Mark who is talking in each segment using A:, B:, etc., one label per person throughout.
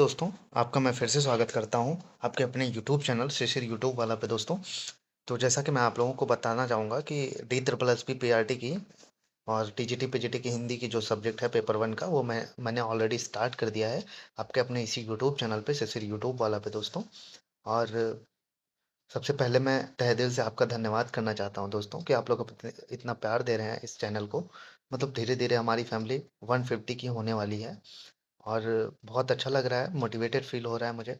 A: दोस्तों आपका मैं फिर से स्वागत करता हूं आपके अपने यूट्यूब चैनल शिशिर यूट्यूब वाला पे दोस्तों तो जैसा कि मैं आप लोगों को बताना चाहूँगा कि D triple S P P R T की और T G T P G T की हिंदी की जो सब्जेक्ट है पेपर वन का वो मैं मैंने ऑलरेडी स्टार्ट कर दिया है आपके अपने इसी यूट्यूब चैनल पर शिशिर यूट्यूब वाला पे दोस्तों और सबसे पहले मैं तह दिल से आपका धन्यवाद करना चाहता हूँ दोस्तों कि आप लोग इतना प्यार दे रहे हैं इस चैनल को मतलब धीरे धीरे हमारी फैमिली 150 की होने वाली है और बहुत अच्छा लग रहा है मोटिवेटेड फील हो रहा है मुझे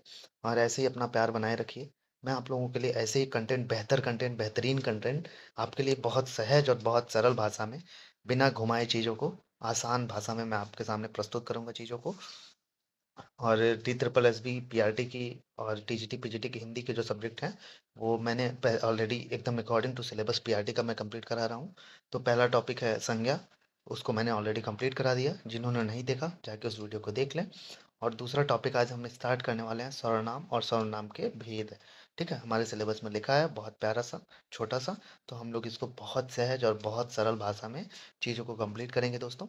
A: और ऐसे ही अपना प्यार बनाए रखिए मैं आप लोगों के लिए ऐसे ही कंटेंट बेहतर कंटेंट बेहतरीन कंटेंट आपके लिए बहुत सहज और बहुत सरल भाषा में बिना घुमाए चीज़ों को आसान भाषा में मैं आपके सामने प्रस्तुत करूँगा चीज़ों को और T triple S B P R T की और T G T P G T की हिंदी के जो सब्जेक्ट हैं वो मैंने ऑलरेडी एकदम according to syllabus P R T का मैं कंप्लीट करा रहा हूँ तो पहला टॉपिक है संज्ञा उसको मैंने ऑलरेडी कंप्लीट करा दिया जिन्होंने नहीं देखा जाके उस वीडियो को देख लें और दूसरा टॉपिक आज हम स्टार्ट करने वाले हैं स्वर्णनाम और सर्वनाम के भेद ठीक है हमारे सिलेबस में लिखा है बहुत प्यारा सा छोटा सा तो हम लोग इसको बहुत सहज और बहुत सरल भाषा में चीज़ों को कंप्लीट करेंगे दोस्तों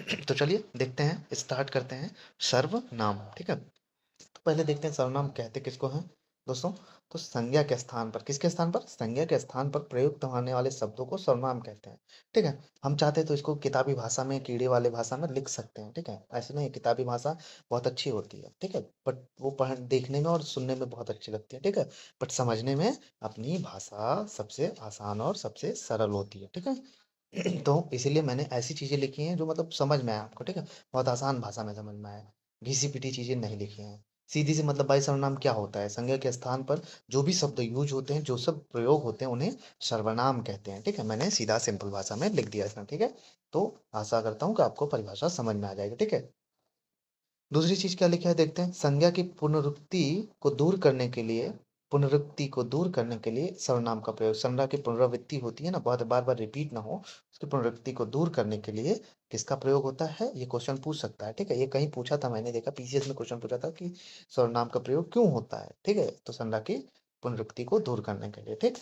A: तो चलिए देखते हैं स्टार्ट करते हैं सर्वनाम ठीक है तो पहले देखते हैं सर्वनाम कहते किसको हैं दोस्तों तो संज्ञा के स्थान पर किसके स्थान पर संज्ञा के स्थान पर प्रयुक्त होने वाले शब्दों को सर्वनाम कहते हैं ठीक है हम चाहते हैं तो इसको किताबी भाषा में कीड़े वाले भाषा में लिख सकते हैं ठीक है ऐसे नहीं किताबी भाषा बहुत अच्छी होती है ठीक है बट वो पढ़ देखने में और सुनने में बहुत अच्छी लगती है ठीक है बट समझने में अपनी भाषा सबसे आसान और सबसे सरल होती है ठीक है तो इसीलिए मैंने ऐसी चीज़ें लिखी हैं जो मतलब समझ में आए आपको ठीक है बहुत आसान भाषा में समझ में आए घिसी पिटी चीज़ें नहीं लिखी हैं सीधी से मतलब भाई सर्वनाम क्या होता है संज्ञा के स्थान पर जो भी शब्द यूज होते हैं जो सब प्रयोग होते हैं उन्हें सर्वनाम कहते हैं ठीक है मैंने सीधा सिंपल भाषा में लिख दिया इसमें ठीक है तो आशा करता हूँ कि आपको परिभाषा समझ में आ जाएगी ठीक है दूसरी चीज क्या लिखा है देखते हैं संज्ञा की पुनरुक्ति को दूर करने के लिए पुनरुक्ति को दूर करने के लिए सर्वनाम का प्रयोग सर्वनाम की पुनरावृत्ति होती है ना बहुत बार बार रिपीट ना हो उसकी पुनरुक्ति को दूर करने के लिए किसका प्रयोग होता है ये क्वेश्चन पूछ सकता है ठीक है ये कहीं पूछा था मैंने देखा पीसीएस में क्वेश्चन पूछा था कि सर्वनाम का प्रयोग क्यों होता है ठीक है तो सर्वनाम की पुनरुक्ति को दूर करने के लिए ठीक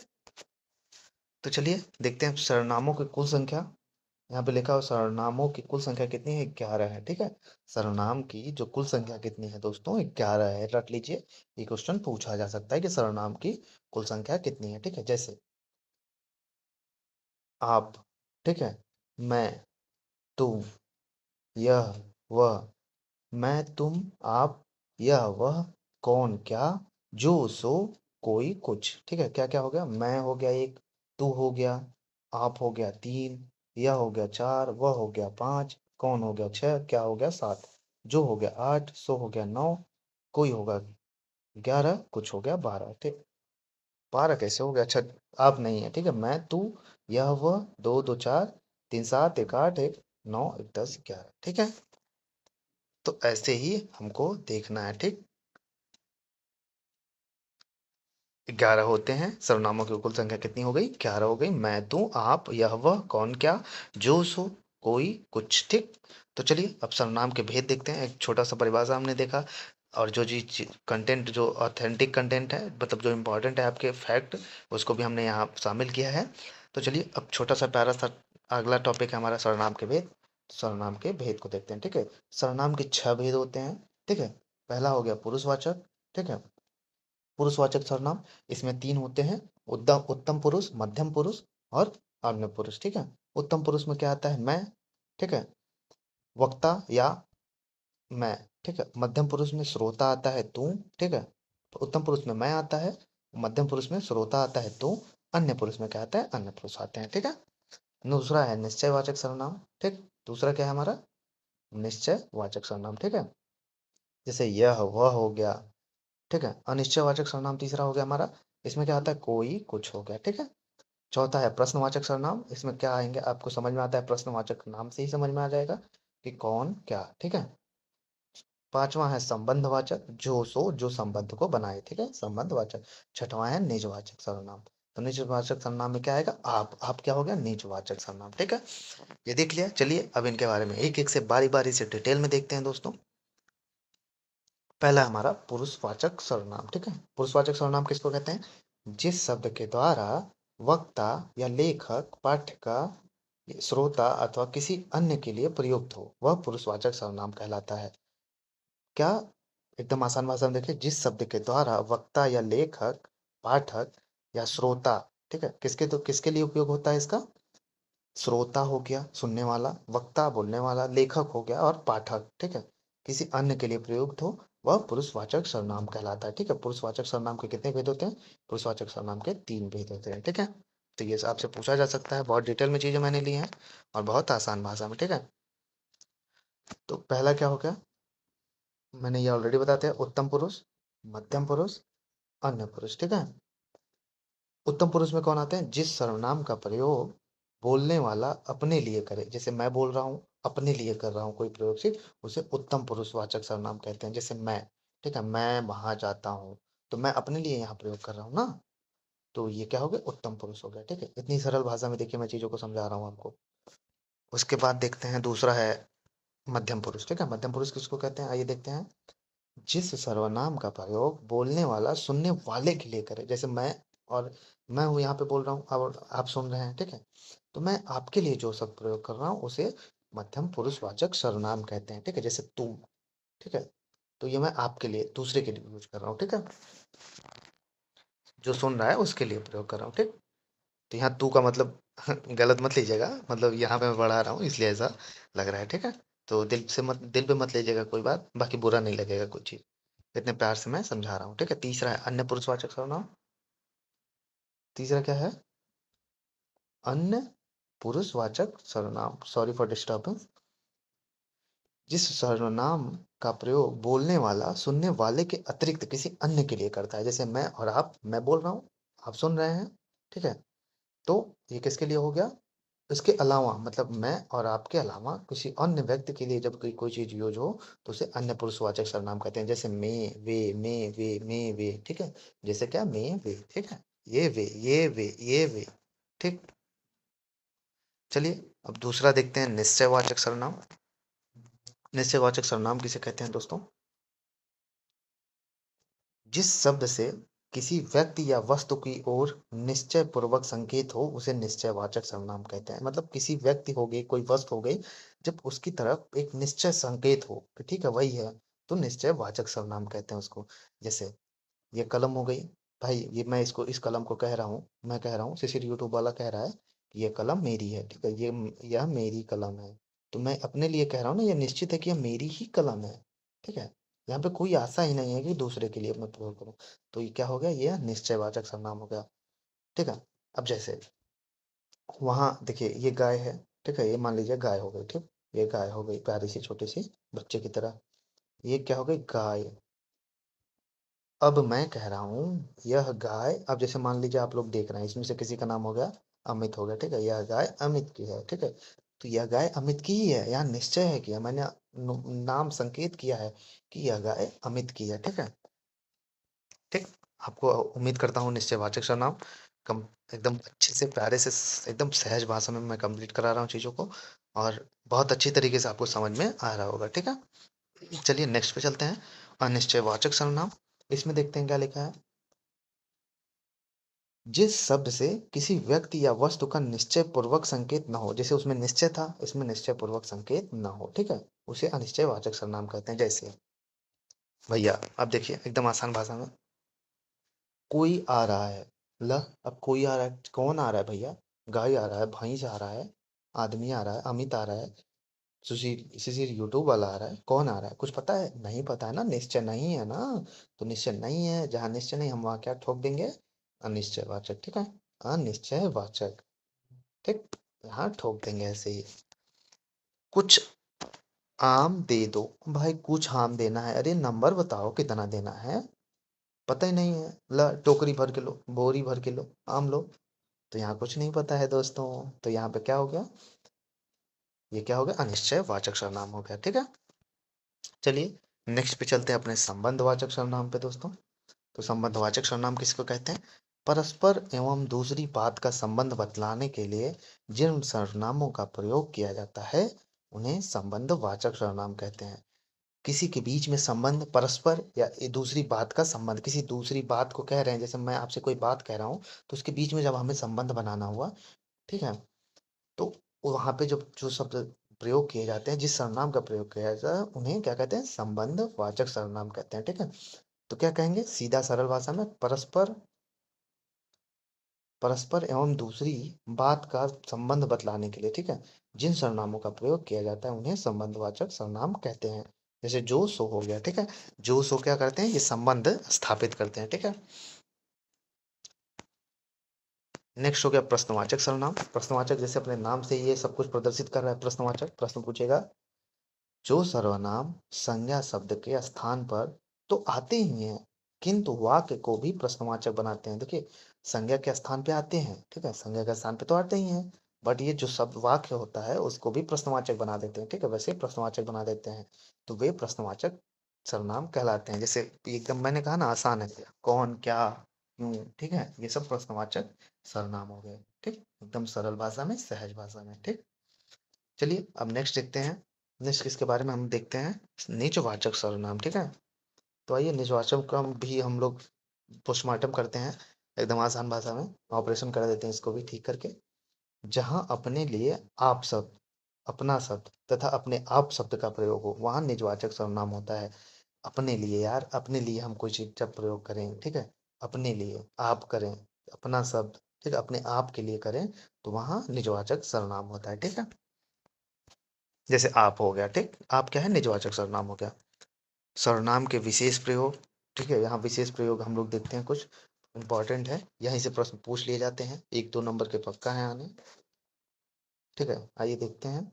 A: तो चलिए देखते हैं सर्वनामों की कुल संख्या यहाँ पे लिखा हो सर्वनामों की कुल संख्या कितनी है ग्यारह है ठीक है सर्वनाम की जो कुल संख्या कितनी है दोस्तों ग्यारह है रट लीजिए ये क्वेश्चन पूछा जा सकता है कि सर्वनाम की कुल संख्या कितनी है ठीक है जैसे आप ठीक है मैं तुम यह वह मैं तुम आप यह वह कौन क्या जो सो कोई कुछ ठीक है क्या क्या हो गया मैं हो गया एक तू हो गया आप हो गया तीन यह हो गया चार वह हो गया पांच कौन हो गया छः क्या हो गया सात जो हो गया आठ सो हो गया नौ कोई होगा ग्यारह कुछ हो गया बारह ठीक बारह कैसे हो गया अच्छा आप नहीं है ठीक है मैं तू यह वह दो दो चार तीन सात एक आठ एक नौ एक दस ग्यारह ठीक है तो ऐसे ही हमको देखना है ठीक ग्यारह होते हैं सर्वनामों की कुल संख्या कितनी हो गई ग्यारह हो गई मैं तू आप यह वह कौन क्या जो सो कोई कुछ ठीक तो चलिए अब सर्वनाम के भेद देखते हैं एक छोटा सा परिभाषा हमने देखा और जो जी कंटेंट जो ऑथेंटिक कंटेंट है मतलब जो इम्पोर्टेंट है आपके फैक्ट उसको भी हमने यहाँ शामिल किया है तो चलिए अब छोटा सा प्यारा सा अगला टॉपिक है हमारा सर्वनाम के भेद सर्वनाम के भेद को देखते हैं ठीक है सर्वनाम के छह भेद होते हैं ठीक है पहला हो गया पुरुषवाचक ठीक है पुरुषवाचक सर्वनाम इसमें तीन होते हैं उद्दम उत्तम पुरुष मध्यम पुरुष और अन्य पुरुष ठीक है उत्तम पुरुष में क्या आता है मैं ठीक है वक्ता या मैं ठीक है मध्यम पुरुष में श्रोता आता है तू ठीक है तो उत्तम पुरुष में मैं आता है मध्यम पुरुष में श्रोता आता है तू अन्य पुरुष में क्या आता है अन्य पुरुष आते हैं ठीक है दूसरा है निश्चयवाचक सर्वनाम ठीक दूसरा क्या है हमारा निश्चय वाचक सर्वनाम ठीक है जैसे यह वह हो गया ठीक है अनिश्चयवाचक सरनाम तीसरा हो गया हमारा इसमें क्या आता है कोई कुछ हो गया ठीक है चौथा है प्रश्नवाचक सरनाम इसमें क्या आएंगे आपको समझ में आता है प्रश्नवाचक नाम से ही समझ में आ जाएगा कि कौन क्या ठीक है पांचवा है संबंधवाचक जो सो जो संबंध को बनाए ठीक है संबंधवाचक छठवां है निजवाचक सरनाम तो निजवाचक सरनाम में क्या आएगा आप आप क्या हो गया निजवाचक सरनाम ठीक है ये देख लिया चलिए अब इनके बारे में एक एक से बारी बारी से डिटेल में देखते हैं दोस्तों पहला हमारा पुरुषवाचक सर्वनाम ठीक है पुरुषवाचक सर्वनाम किसको कहते हैं जिस शब्द के द्वारा वक्ता या लेखक पाठ्य श्रोता अथवा किसी अन्य के लिए प्रयुक्त हो वह पुरुषवाचक सर्वनाम कहलाता है क्या एकदम आसान भाषा में देखिए जिस शब्द के द्वारा वक्ता या लेखक पाठक या श्रोता ठीक है किसके तो किसके लिए उपयोग होता है इसका श्रोता हो गया सुनने वाला वक्ता बोलने वाला लेखक हो गया और पाठक ठीक है किसी अन्य के लिए प्रयुक्त हो वह पुरुषवाचक सर्वनाम कहलाता है ठीक है पुरुषवाचक सर्वनाम के कितने भेद होते हैं पुरुषवाचक सर्वनाम के तीन भेद होते हैं ठीक है तो ये आपसे पूछा जा सकता है बहुत डिटेल में चीजें मैंने ली हैं और बहुत आसान भाषा में ठीक है तो पहला क्या हो गया मैंने ये ऑलरेडी बताते हैं उत्तम पुरुष मध्यम पुरुष अन्य पुरुष ठीक है उत्तम पुरुष में कौन आते हैं जिस सर्वनाम का प्रयोग बोलने वाला अपने लिए करे जैसे मैं बोल रहा हूं अपने लिए कर रहा हूँ कोई प्रयोग प्रयोगशील उसे उत्तम पुरुषवाचक सर्वनाम कहते हैं जैसे मैं ठीक है मैं वहां जाता हूँ तो मैं अपने लिए यहाँ प्रयोग कर रहा हूँ ना तो ये क्या हो गया उत्तम पुरुष हो गया ठीक है इतनी सरल भाषा में देखिए मैं चीजों को समझा रहा हूँ आपको उसके बाद देखते हैं दूसरा है मध्यम पुरुष ठीक है मध्यम पुरुष किसको कहते हैं आइए देखते हैं जिस सर्वनाम का प्रयोग बोलने वाला सुनने वाले के लिए करे जैसे मैं और मैं हूँ यहाँ पे बोल रहा हूँ आप सुन रहे हैं ठीक है तो मैं आपके लिए जो शब्द प्रयोग कर रहा हूँ उसे मध्यम पुरुषवाचक सर्वनाम कहते हैं ठीक है जैसे तुम ठीक है तो ये मैं आपके लिए दूसरे के लिए यूज कर रहा हूँ ठीक है जो सुन रहा है उसके लिए प्रयोग कर रहा हूँ ठीक तो यहाँ तू का मतलब गलत मत लीजिएगा मतलब यहाँ पे मैं बढ़ा रहा हूँ इसलिए ऐसा लग रहा है ठीक है तो दिल से मत दिल पे मत लीजिएगा कोई बात बाकी बुरा नहीं लगेगा कोई चीज़ इतने प्यार से मैं समझा रहा हूँ ठीक है तीसरा है अन्य पुरुषवाचक सर्वनाम तीसरा क्या है अन्य पुरुषवाचक सर्वनाम सॉरी फॉर डिस्टर्बेंस जिस सर्वनाम का प्रयोग बोलने वाला सुनने वाले के अतिरिक्त किसी अन्य के लिए करता है जैसे मैं और आप मैं बोल रहा हूँ आप सुन रहे हैं ठीक है तो ये किसके लिए हो गया इसके अलावा मतलब मैं और आपके अलावा किसी अन्य व्यक्ति के लिए जब कोई कोई चीज़ यूज हो तो उसे अन्य पुरुषवाचक सर्वनाम कहते हैं जैसे मे वे मे वे मे वे ठीक है जैसे क्या मे वे ठीक है ये वे ये वे ये वे ठीक चलिए अब दूसरा देखते हैं निश्चयवाचक सरनाम निश्चयवाचक सरनाम किसे कहते हैं दोस्तों जिस शब्द से किसी व्यक्ति या वस्तु की ओर निश्चय पूर्वक संकेत हो उसे निश्चयवाचक सरनाम कहते हैं मतलब किसी व्यक्ति हो गई कोई वस्तु हो गई जब उसकी तरफ एक निश्चय संकेत हो ठीक है वही है तो निश्चय वाचक सरनाम कहते हैं उसको जैसे ये कलम हो गई भाई ये मैं इसको इस कलम को कह रहा हूँ मैं कह रहा हूँ सीसी यूट्यूब वाला कह रहा है ये कलम मेरी है ठीक है ये यह मेरी कलम है तो मैं अपने लिए कह रहा हूँ ना यह निश्चित है कि यह मेरी ही कलम है ठीक है यहाँ पे कोई आशा ही नहीं है कि दूसरे के लिए मैं प्रयोग करूँ तो ये क्या हो गया यह निश्चयवाचक सरनाम हो गया ठीक है अब जैसे वहाँ देखिए ये गाय है ठीक है ये मान लीजिए गाय हो गई ठीक ये गाय हो गई प्यारी सी छोटी सी बच्चे की तरह ये क्या हो गई गाय अब मैं कह रहा हूँ यह गाय अब जैसे मान लीजिए आप लोग देख रहे हैं इसमें से किसी का नाम हो गया अमित हो गया ठीक है यह गाय अमित की है ठीक है तो यह गाय अमित की ही है यहाँ निश्चय है कि मैंने नाम संकेत किया है कि यह गाय अमित की है ठीक है ठीक आपको उम्मीद करता हूँ निश्चयवाचक सर्वनाम कम एकदम अच्छे से प्यारे से एकदम सहज भाषा में मैं कंप्लीट करा रहा हूँ चीज़ों को और बहुत अच्छी तरीके से आपको समझ में आ रहा होगा ठीक है चलिए नेक्स्ट पे चलते हैं अनिश्चयवाचक सरनाम इसमें देखते हैं क्या लिखा है जिस शब्द से किसी व्यक्ति या वस्तु का निश्चय पूर्वक संकेत न हो जैसे उसमें निश्चय था इसमें निश्चय पूर्वक संकेत न हो ठीक है उसे अनिश्चय वाचक सर्वनाम कहते हैं जैसे भैया अब देखिए एकदम आसान भाषा में कोई आ रहा है ल अब कोई आ रहा है कौन आ रहा है भैया गाय आ रहा है भैंस आ रहा है आदमी आ रहा है अमित आ रहा है सुशील सुशील यूट्यूब वाला आ रहा है कौन आ रहा है कुछ पता है नहीं पता है ना निश्चय नहीं है ना तो निश्चय नहीं है जहाँ निश्चय नहीं हम वहाँ क्या ठोक देंगे अनिश्चय वाचक ठीक है अनिश्चय वाचक ठीक यहाँ ठोक देंगे ऐसे ही कुछ आम दे दो भाई कुछ आम देना है अरे नंबर बताओ कितना देना है पता ही नहीं है ल टोकरी भर के लो बोरी भर के लो आम लो तो यहाँ कुछ नहीं पता है दोस्तों तो यहाँ पे क्या हो गया ये क्या हो गया अनिश्चय वाचक सरनाम हो गया ठीक है चलिए नेक्स्ट पे चलते हैं अपने संबंध वाचक सरनाम पे दोस्तों तो संबंध वाचक सरनाम किसको कहते हैं परस्पर एवं दूसरी बात का संबंध बतलाने के लिए जिन सर्वनामों का प्रयोग किया जाता है उन्हें संबंध वाचक सर्वनाम कहते हैं किसी के बीच में संबंध परस्पर या दूसरी बात का संबंध किसी दूसरी बात को कह रहे हैं जैसे मैं आपसे कोई बात कह रहा हूँ तो उसके बीच में जब हमें संबंध बनाना हुआ ठीक है तो वहाँ पे जब जो शब्द प्रयोग किए जाते हैं जिस सर्वनाम का प्रयोग किया जाता है उन्हें क्या कहते हैं संबंध वाचक सर्वनाम कहते हैं ठीक है तो क्या कहेंगे सीधा सरल भाषा में परस्पर परस्पर एवं दूसरी बात का संबंध बतलाने के लिए ठीक है जिन सरनामों का प्रयोग किया जाता है उन्हें संबंधवाचक सरनाम कहते हैं जैसे जो सो हो गया ठीक है जो सो क्या करते हैं ये संबंध स्थापित करते हैं ठीक है नेक्स्ट हो गया प्रश्नवाचक सरनाम प्रश्नवाचक जैसे अपने नाम से ये सब कुछ प्रदर्शित कर रहा है प्रश्नवाचक प्रश्न पूछेगा जो सर्वनाम संज्ञा शब्द के स्थान पर तो आते ही हैं किंतु वाक्य को भी प्रश्नवाचक बनाते हैं देखिए संज्ञा के स्थान पे आते हैं ठीक है संज्ञा के स्थान पे तो आते ही हैं बट ये जो शब्द वाक्य होता है उसको भी प्रश्नवाचक बना देते हैं ठीक है वैसे प्रश्नवाचक बना देते हैं तो वे प्रश्नवाचक सर्वनाम कहलाते हैं जैसे एकदम मैंने कहा ना आसान है कौन क्या क्यों ठीक है ये सब प्रश्नवाचक सर्वनाम हो गए ठीक एकदम सरल भाषा में सहज भाषा में ठीक चलिए अब नेक्स्ट देखते हैं नेक्स्ट किसके बारे में हम देखते हैं नीचवाचक सर्वनाम ठीक है तो आइए निश्वासम का भी हम लोग पोस्टमार्टम करते हैं एकदम आसान भाषा में ऑपरेशन करा देते हैं इसको भी ठीक करके जहाँ अपने लिए आप शब्द अपना शब्द तथा अपने आप शब्द का प्रयोग हो वहाँ निजवाचक सर्वनाम होता है अपने लिए यार अपने लिए हम कोई चीज जब प्रयोग करें ठीक है अपने लिए आप करें अपना शब्द ठीक है अपने आप के लिए करें तो वहाँ निजवाचक सर्वनाम होता है ठीक है जैसे आप हो गया ठीक आप क्या है निजवाचक सर्वनाम हो गया सर्वनाम के विशेष प्रयोग ठीक है यहाँ विशेष प्रयोग हम लोग देखते हैं कुछ इंपॉर्टेंट है यहीं से प्रश्न पूछ लिए जाते हैं एक दो नंबर के पक्का है आने ठीक है आइए देखते हैं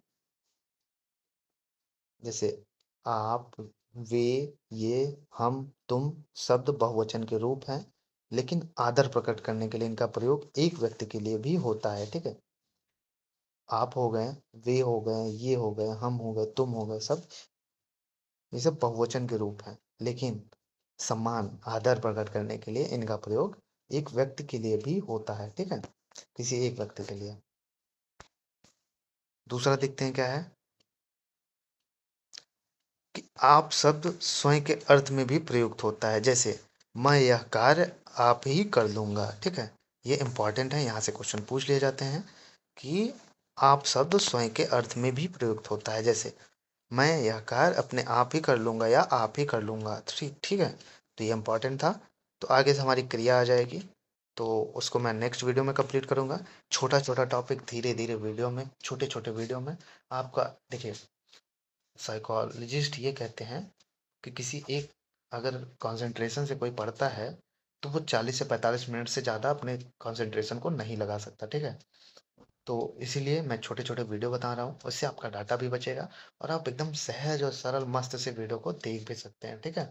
A: जैसे आप वे ये हम तुम शब्द बहुवचन के रूप हैं लेकिन आदर प्रकट करने के लिए इनका प्रयोग एक व्यक्ति के लिए भी होता है ठीक है आप हो गए वे हो गए ये हो गए हम हो गए तुम हो गए सब ये सब बहुवचन के रूप हैं लेकिन सम्मान आदर प्रकट करने के लिए इनका प्रयोग एक व्यक्ति के लिए भी होता है ठीक है किसी एक व्यक्ति के लिए दूसरा देखते हैं क्या है कि आप शब्द स्वयं के अर्थ में भी प्रयुक्त होता है जैसे मैं यह कार्य आप ही कर लूंगा ठीक है ये इंपॉर्टेंट है यहाँ से क्वेश्चन पूछ लिए जाते हैं कि आप शब्द स्वयं के अर्थ में भी प्रयुक्त होता है जैसे मैं यह कार्य अपने आप ही कर लूँगा या आप ही कर लूँगा ठीक ठीक है तो ये इंपॉर्टेंट था तो आगे से हमारी क्रिया आ जाएगी तो उसको मैं नेक्स्ट वीडियो में कंप्लीट करूँगा छोटा छोटा टॉपिक धीरे धीरे वीडियो में छोटे छोटे वीडियो में आपका देखिए साइकोलॉजिस्ट ये कहते हैं कि किसी एक अगर कंसंट्रेशन से कोई पढ़ता है तो वो चालीस से पैंतालीस मिनट से ज़्यादा अपने कंसंट्रेशन को नहीं लगा सकता ठीक है तो इसीलिए मैं छोटे छोटे वीडियो बता रहा हूँ उससे आपका डाटा भी बचेगा और आप एकदम सहज और सरल मस्त से वीडियो को देख भी सकते हैं ठीक है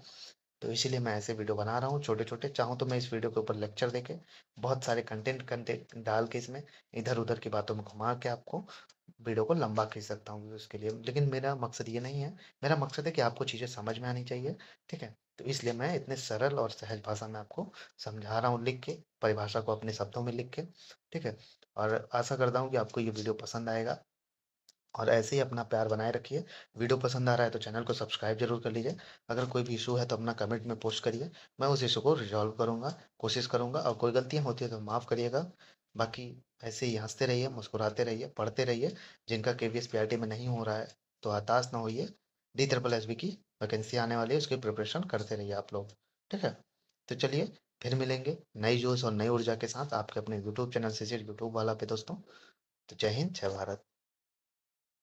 A: तो इसीलिए मैं ऐसे वीडियो बना रहा हूँ छोटे छोटे चाहूँ तो मैं इस वीडियो के ऊपर लेक्चर देके बहुत सारे कंटेंट कंटेंट डाल के इसमें इधर उधर की बातों में घुमा के आपको वीडियो को लंबा खींच सकता हूँ उसके लिए लेकिन मेरा मकसद ये नहीं है मेरा मकसद है कि आपको चीज़ें समझ में आनी चाहिए ठीक है तो इसलिए मैं इतने सरल और सहज भाषा में आपको समझा रहा हूँ लिख के परिभाषा को अपने शब्दों में लिख के ठीक है और आशा करता हूँ कि आपको ये वीडियो पसंद आएगा और ऐसे ही अपना प्यार बनाए रखिए वीडियो पसंद आ रहा है तो चैनल को सब्सक्राइब जरूर कर लीजिए अगर कोई भी इशू है तो अपना कमेंट में पोस्ट करिए मैं उस इशू को रिजॉल्व करूँगा कोशिश करूँगा और कोई गलतियाँ होती है तो माफ़ करिएगा बाकी ऐसे ही हंसते रहिए मुस्कुराते रहिए पढ़ते रहिए जिनका के वी एस में नहीं हो रहा है तो हताश ना होइए डी ट्रिपल एस की वैकेंसी आने वाली है उसकी प्रिपरेशन करते रहिए आप लोग ठीक है तो चलिए फिर मिलेंगे नई जोश और नई ऊर्जा के साथ आपके अपने यूट्यूब चैनल से यूट्यूब वाला पे दोस्तों तो जय हिंद जय भारत